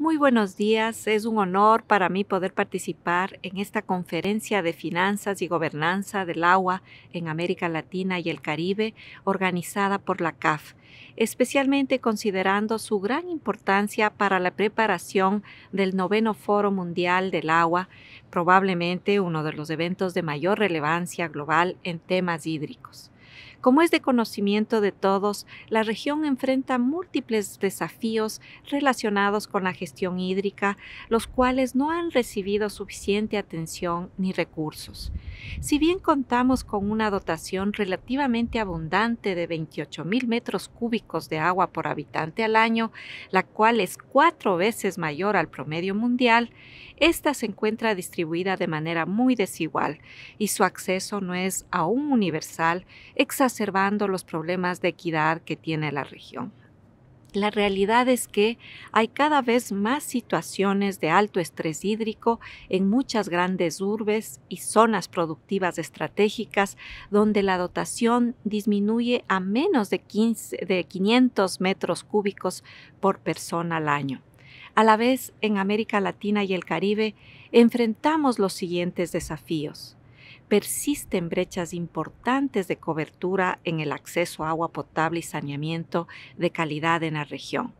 Muy buenos días, es un honor para mí poder participar en esta conferencia de finanzas y gobernanza del agua en América Latina y el Caribe organizada por la CAF, especialmente considerando su gran importancia para la preparación del noveno Foro Mundial del Agua, probablemente uno de los eventos de mayor relevancia global en temas hídricos. Como es de conocimiento de todos, la región enfrenta múltiples desafíos relacionados con la gestión hídrica, los cuales no han recibido suficiente atención ni recursos. Si bien contamos con una dotación relativamente abundante de 28 mil metros cúbicos de agua por habitante al año, la cual es cuatro veces mayor al promedio mundial, esta se encuentra distribuida de manera muy desigual y su acceso no es aún universal, exacerbando los problemas de equidad que tiene la región. La realidad es que hay cada vez más situaciones de alto estrés hídrico en muchas grandes urbes y zonas productivas estratégicas donde la dotación disminuye a menos de, de 500 metros cúbicos por persona al año. A la vez, en América Latina y el Caribe enfrentamos los siguientes desafíos. Persisten brechas importantes de cobertura en el acceso a agua potable y saneamiento de calidad en la región.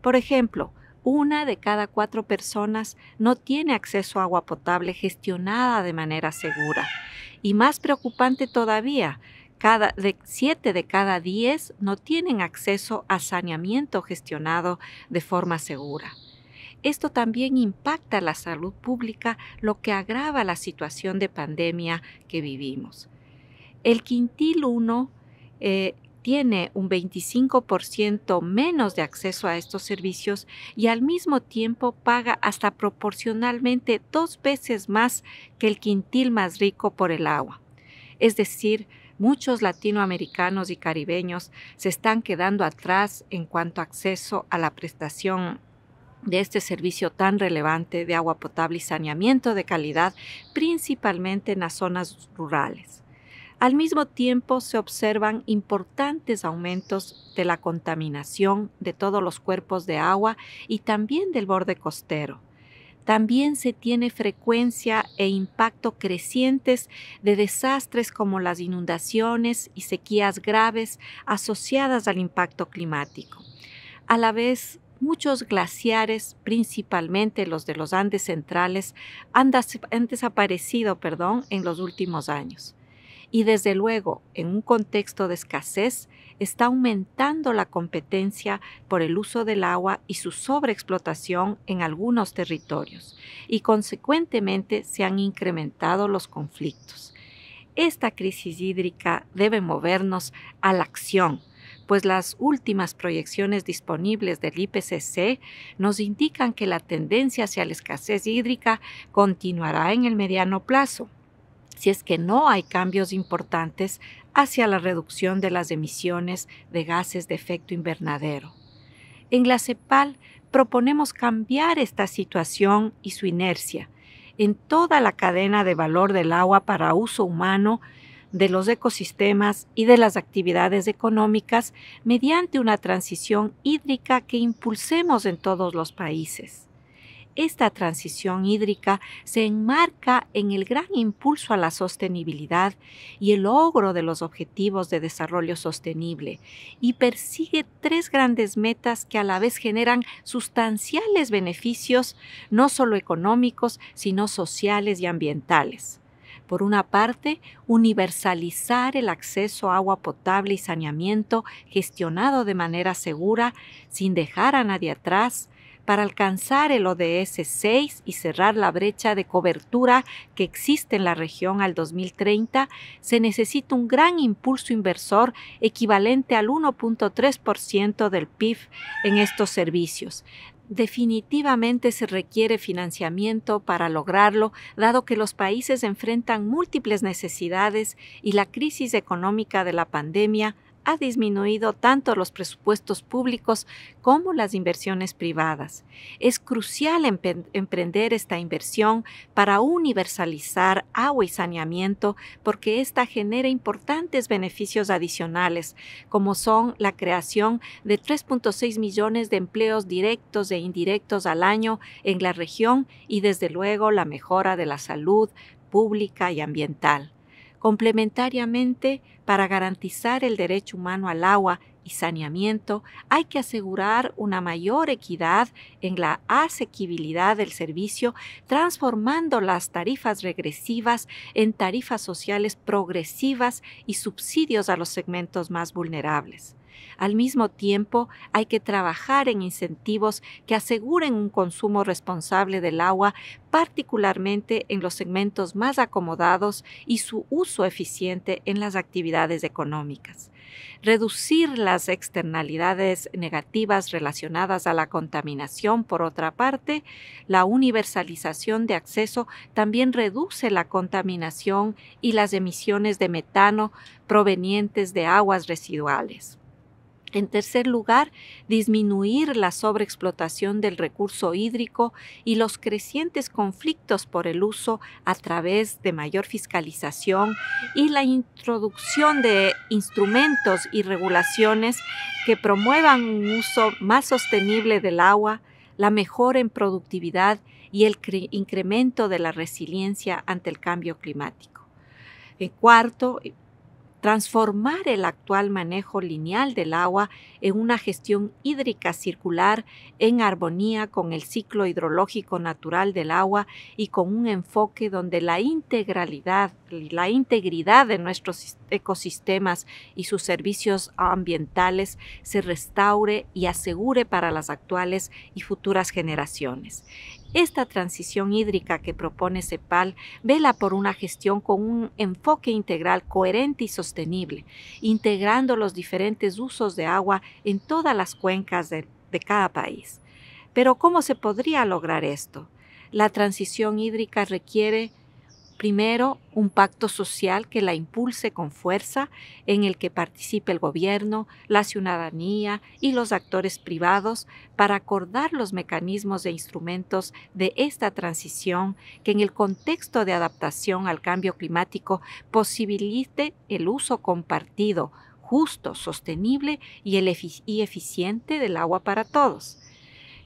Por ejemplo, una de cada cuatro personas no tiene acceso a agua potable gestionada de manera segura. Y más preocupante todavía, de, siete de cada diez no tienen acceso a saneamiento gestionado de forma segura. Esto también impacta la salud pública, lo que agrava la situación de pandemia que vivimos. El quintil 1 eh, tiene un 25% menos de acceso a estos servicios y al mismo tiempo paga hasta proporcionalmente dos veces más que el quintil más rico por el agua. Es decir, muchos latinoamericanos y caribeños se están quedando atrás en cuanto a acceso a la prestación de este servicio tan relevante de agua potable y saneamiento de calidad, principalmente en las zonas rurales. Al mismo tiempo se observan importantes aumentos de la contaminación de todos los cuerpos de agua y también del borde costero. También se tiene frecuencia e impacto crecientes de desastres como las inundaciones y sequías graves asociadas al impacto climático. A la vez, muchos glaciares, principalmente los de los Andes centrales, han, desaparecido perdón, en los últimos años. Y desde luego, en un contexto de escasez, está aumentando la competencia por el uso del agua y su sobreexplotación en algunos territorios, y consecuentemente se han incrementado los conflictos. Esta crisis hídrica debe movernos a la acción, pues las últimas proyecciones disponibles del IPCC nos indican que la tendencia hacia la escasez hídrica continuará en el mediano plazo, si es que no hay cambios importantes hacia la reducción de las emisiones de gases de efecto invernadero. En la CEPAL proponemos cambiar esta situación y su inercia en toda la cadena de valor del agua para uso humano de los ecosistemas y de las actividades económicas mediante una transición hídrica que impulsemos en todos los países. Esta transición hídrica se enmarca en el gran impulso a la sostenibilidad y el logro de los objetivos de desarrollo sostenible y persigue tres grandes metas que a la vez generan sustanciales beneficios no solo económicos, sino sociales y ambientales por una parte, universalizar el acceso a agua potable y saneamiento gestionado de manera segura, sin dejar a nadie atrás, para alcanzar el ODS 6 y cerrar la brecha de cobertura que existe en la región al 2030, se necesita un gran impulso inversor equivalente al 1.3% del PIB en estos servicios, Definitivamente se requiere financiamiento para lograrlo, dado que los países enfrentan múltiples necesidades y la crisis económica de la pandemia ha disminuido tanto los presupuestos públicos como las inversiones privadas. Es crucial emprender esta inversión para universalizar agua y saneamiento porque esta genera importantes beneficios adicionales, como son la creación de 3.6 millones de empleos directos e indirectos al año en la región y desde luego la mejora de la salud pública y ambiental. Complementariamente, para garantizar el derecho humano al agua y saneamiento, hay que asegurar una mayor equidad en la asequibilidad del servicio, transformando las tarifas regresivas en tarifas sociales progresivas y subsidios a los segmentos más vulnerables. Al mismo tiempo, hay que trabajar en incentivos que aseguren un consumo responsable del agua, particularmente en los segmentos más acomodados y su uso eficiente en las actividades económicas. Reducir las externalidades negativas relacionadas a la contaminación, por otra parte, la universalización de acceso también reduce la contaminación y las emisiones de metano provenientes de aguas residuales. En tercer lugar, disminuir la sobreexplotación del recurso hídrico y los crecientes conflictos por el uso a través de mayor fiscalización y la introducción de instrumentos y regulaciones que promuevan un uso más sostenible del agua, la mejora en productividad y el incremento de la resiliencia ante el cambio climático. En cuarto, transformar el actual manejo lineal del agua en una gestión hídrica circular en armonía con el ciclo hidrológico natural del agua y con un enfoque donde la integralidad, la integridad de nuestros ecosistemas y sus servicios ambientales se restaure y asegure para las actuales y futuras generaciones. Esta transición hídrica que propone CEPAL vela por una gestión con un enfoque integral coherente y sostenible, integrando los diferentes usos de agua en todas las cuencas de, cada país. Pero ¿cómo se podría lograr esto? La transición hídrica requiere Primero, un pacto social que la impulse con fuerza, en el que participe el gobierno, la ciudadanía y los actores privados para acordar los mecanismos e instrumentos de esta transición que en el contexto de adaptación al cambio climático posibilite el uso compartido, justo, sostenible y, eficiente del agua para todos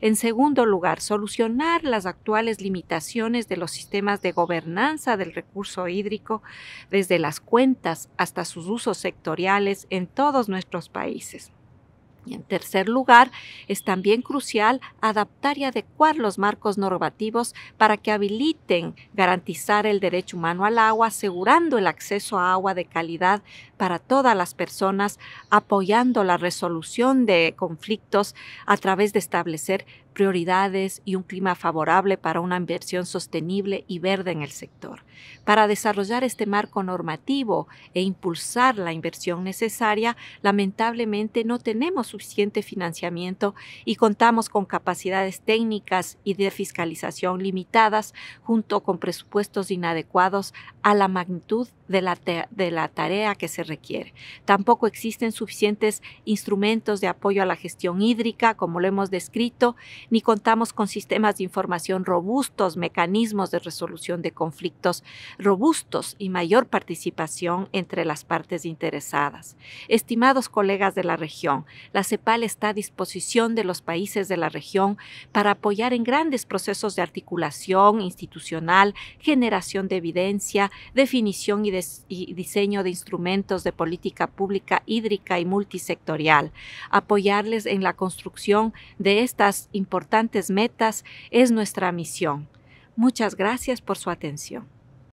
en segundo lugar, solucionar las actuales limitaciones de los sistemas de gobernanza del recurso hídrico, desde las cuentas hasta sus usos sectoriales en todos nuestros países. Y en tercer lugar, es también crucial adaptar y adecuar los marcos normativos para que habiliten garantizar el derecho humano al agua, asegurando el acceso a agua de calidad para todas las personas, apoyando la resolución de conflictos a través de establecer prioridades y un clima favorable para una inversión sostenible y verde en el sector. Para desarrollar este marco normativo e impulsar la inversión necesaria, lamentablemente no tenemos suficiente financiamiento y contamos con capacidades técnicas y de fiscalización limitadas junto con presupuestos inadecuados a la magnitud de la, de la tarea que se requiere Tampoco existen suficientes instrumentos de apoyo a la gestión hídrica, como lo hemos descrito, ni contamos con sistemas de información robustos, mecanismos de resolución de conflictos robustos y mayor participación entre las partes interesadas. Estimados colegas de la región, la CEPAL está a disposición de los países de la región para apoyar en grandes procesos de articulación institucional, generación de evidencia, definición y, y diseño de instrumentos de política pública hídrica y multisectorial. Apoyarles en la construcción de estas importantes metas es nuestra misión. Muchas gracias por su atención.